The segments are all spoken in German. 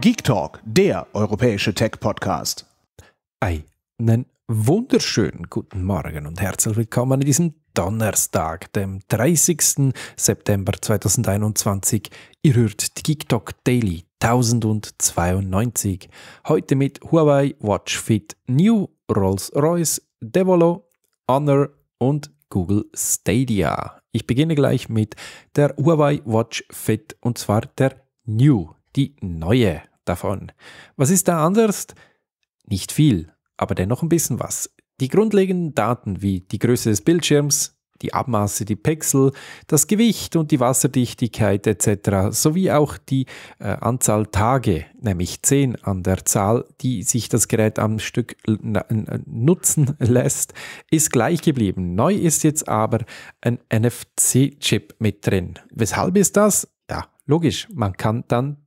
Geek Talk, der europäische Tech-Podcast. Einen wunderschönen guten Morgen und herzlich willkommen an diesem Donnerstag, dem 30. September 2021. Ihr hört die Geek Talk Daily 1092. Heute mit Huawei Watch Fit New, Rolls-Royce, Devolo, Honor und Google Stadia. Ich beginne gleich mit der Huawei Watch Fit und zwar der New die neue davon. Was ist da anders? Nicht viel, aber dennoch ein bisschen was. Die grundlegenden Daten wie die Größe des Bildschirms, die Abmaße, die Pixel, das Gewicht und die Wasserdichtigkeit etc. sowie auch die äh, Anzahl Tage, nämlich 10 an der Zahl, die sich das Gerät am Stück nutzen lässt, ist gleich geblieben. Neu ist jetzt aber ein NFC-Chip mit drin. Weshalb ist das? Ja, logisch, man kann dann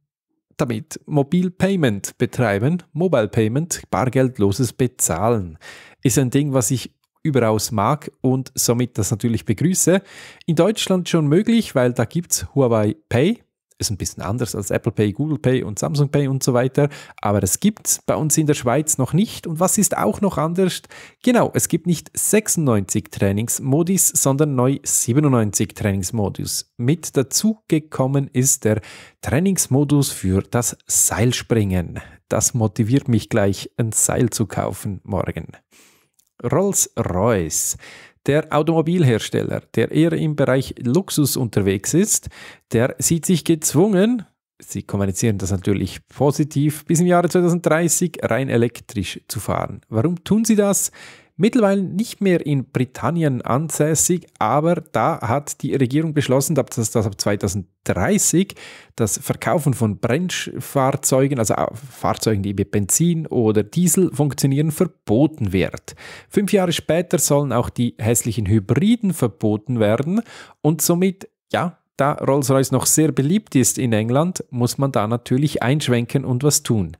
damit Mobile Payment betreiben, Mobile Payment, bargeldloses Bezahlen, ist ein Ding, was ich überaus mag und somit das natürlich begrüße. In Deutschland schon möglich, weil da gibt es Huawei Pay, ist ein bisschen anders als Apple Pay, Google Pay und Samsung Pay und so weiter. Aber es gibt es bei uns in der Schweiz noch nicht. Und was ist auch noch anders? Genau, es gibt nicht 96 Trainingsmodis, sondern neu 97 Trainingsmodus. Mit dazugekommen ist der Trainingsmodus für das Seilspringen. Das motiviert mich gleich, ein Seil zu kaufen morgen. Rolls-Royce. Der Automobilhersteller, der eher im Bereich Luxus unterwegs ist, der sieht sich gezwungen, Sie kommunizieren das natürlich positiv, bis im Jahre 2030 rein elektrisch zu fahren. Warum tun Sie das? mittlerweile nicht mehr in Britannien ansässig, aber da hat die Regierung beschlossen, dass, dass ab 2030 das Verkaufen von Brennfahrzeugen, also Fahrzeugen, die mit Benzin oder Diesel funktionieren, verboten wird. Fünf Jahre später sollen auch die hässlichen Hybriden verboten werden und somit, ja, da Rolls-Royce noch sehr beliebt ist in England, muss man da natürlich einschwenken und was tun.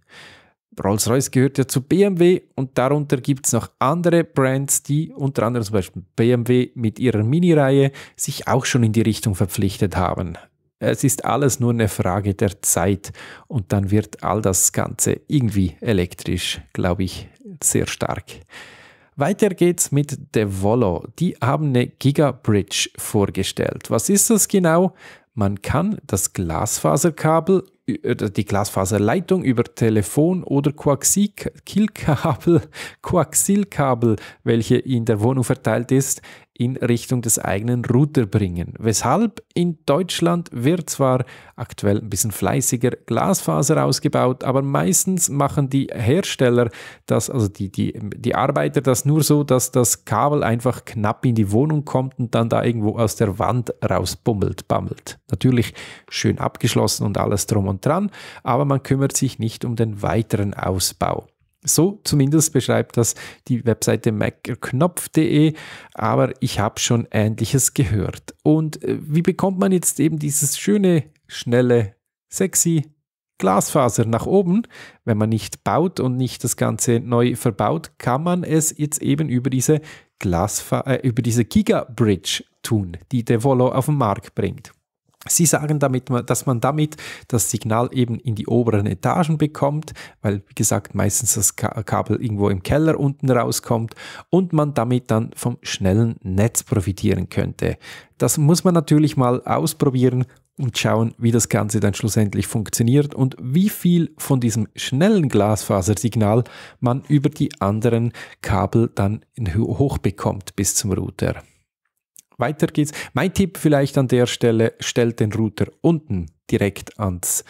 Rolls-Royce gehört ja zu BMW und darunter gibt es noch andere Brands, die unter anderem zum Beispiel BMW mit ihrer Mini-Reihe sich auch schon in die Richtung verpflichtet haben. Es ist alles nur eine Frage der Zeit und dann wird all das Ganze irgendwie elektrisch, glaube ich, sehr stark. Weiter geht's mit Devolo. Die haben eine Gigabridge vorgestellt. Was ist das genau? Man kann das Glasfaserkabel äh, die Glasfaserleitung über Telefon oder Koaxilkabel, Coaxilkabel, welche in der Wohnung verteilt ist, in Richtung des eigenen Router bringen. Weshalb in Deutschland wird zwar aktuell ein bisschen fleißiger Glasfaser ausgebaut, aber meistens machen die Hersteller das, also die, die, die Arbeiter das nur so, dass das Kabel einfach knapp in die Wohnung kommt und dann da irgendwo aus der Wand rausbummelt, bammelt. Natürlich schön abgeschlossen und alles drum und und dran, aber man kümmert sich nicht um den weiteren Ausbau. So zumindest beschreibt das die Webseite macknopf.de, aber ich habe schon Ähnliches gehört. Und äh, wie bekommt man jetzt eben dieses schöne, schnelle, sexy Glasfaser nach oben? Wenn man nicht baut und nicht das Ganze neu verbaut, kann man es jetzt eben über diese, Glasfa äh, über diese Giga Bridge tun, die Devolo auf den Markt bringt. Sie sagen damit, dass man damit das Signal eben in die oberen Etagen bekommt, weil wie gesagt meistens das Kabel irgendwo im Keller unten rauskommt und man damit dann vom schnellen Netz profitieren könnte. Das muss man natürlich mal ausprobieren und schauen, wie das Ganze dann schlussendlich funktioniert und wie viel von diesem schnellen Glasfasersignal man über die anderen Kabel dann hochbekommt bis zum Router weiter geht's. Mein Tipp vielleicht an der Stelle, stellt den Router unten direkt ans,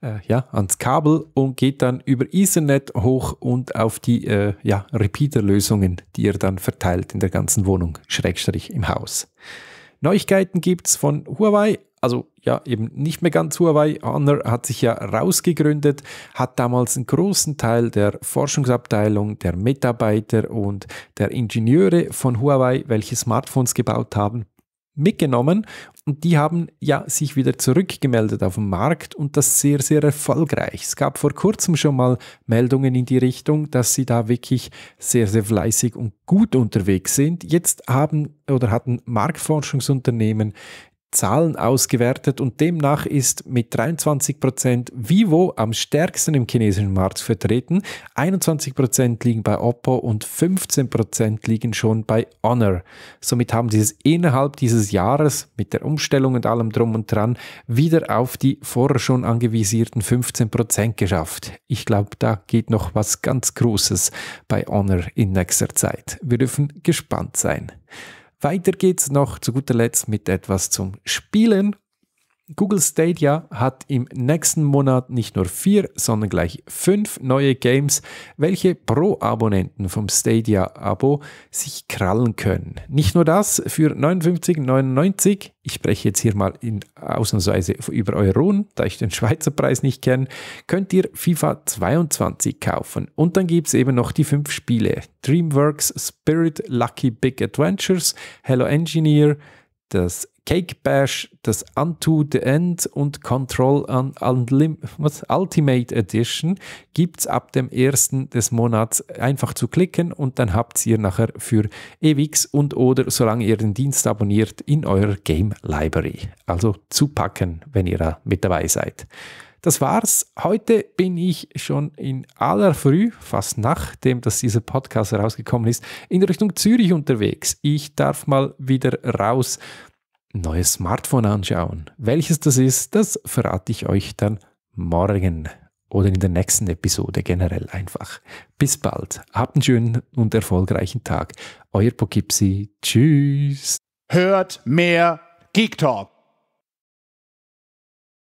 äh, ja, ans Kabel und geht dann über Ethernet hoch und auf die äh, ja, Repeater-Lösungen, die ihr dann verteilt in der ganzen Wohnung, Schrägstrich im Haus. Neuigkeiten gibt's von Huawei, also ja eben nicht mehr ganz Huawei. Honor hat sich ja rausgegründet, hat damals einen großen Teil der Forschungsabteilung, der Mitarbeiter und der Ingenieure von Huawei, welche Smartphones gebaut haben, mitgenommen und die haben ja sich wieder zurückgemeldet auf den Markt und das sehr, sehr erfolgreich. Es gab vor kurzem schon mal Meldungen in die Richtung, dass sie da wirklich sehr, sehr fleißig und gut unterwegs sind. Jetzt haben oder hat Marktforschungsunternehmen Zahlen ausgewertet und demnach ist mit 23% Vivo am stärksten im chinesischen Markt vertreten, 21% liegen bei Oppo und 15% liegen schon bei Honor. Somit haben sie es innerhalb dieses Jahres mit der Umstellung und allem drum und dran wieder auf die vorher schon angevisierten 15% geschafft. Ich glaube, da geht noch was ganz Großes bei Honor in nächster Zeit. Wir dürfen gespannt sein. Weiter geht's noch zu guter Letzt mit etwas zum Spielen Google Stadia hat im nächsten Monat nicht nur vier, sondern gleich fünf neue Games, welche Pro-Abonnenten vom Stadia-Abo sich krallen können. Nicht nur das, für 59,99, ich spreche jetzt hier mal in, ausnahmsweise über Euronen, da ich den Schweizer Preis nicht kenne, könnt ihr FIFA 22 kaufen. Und dann gibt es eben noch die fünf Spiele: DreamWorks, Spirit, Lucky Big Adventures, Hello Engineer, das Cake Bash, das Unto the End und Control Un Unlim Ultimate Edition gibt es ab dem 1. des Monats einfach zu klicken und dann habt ihr nachher für ewigs und oder solange ihr den Dienst abonniert in eurer Game Library. Also zu packen, wenn ihr da mit dabei seid. Das war's. Heute bin ich schon in aller Früh, fast nachdem, dass dieser Podcast herausgekommen ist, in Richtung Zürich unterwegs. Ich darf mal wieder raus neues Smartphone anschauen. Welches das ist, das verrate ich euch dann morgen oder in der nächsten Episode generell einfach. Bis bald. Habt einen schönen und erfolgreichen Tag. Euer Pokipsi. Tschüss. Hört mehr Geek Talk.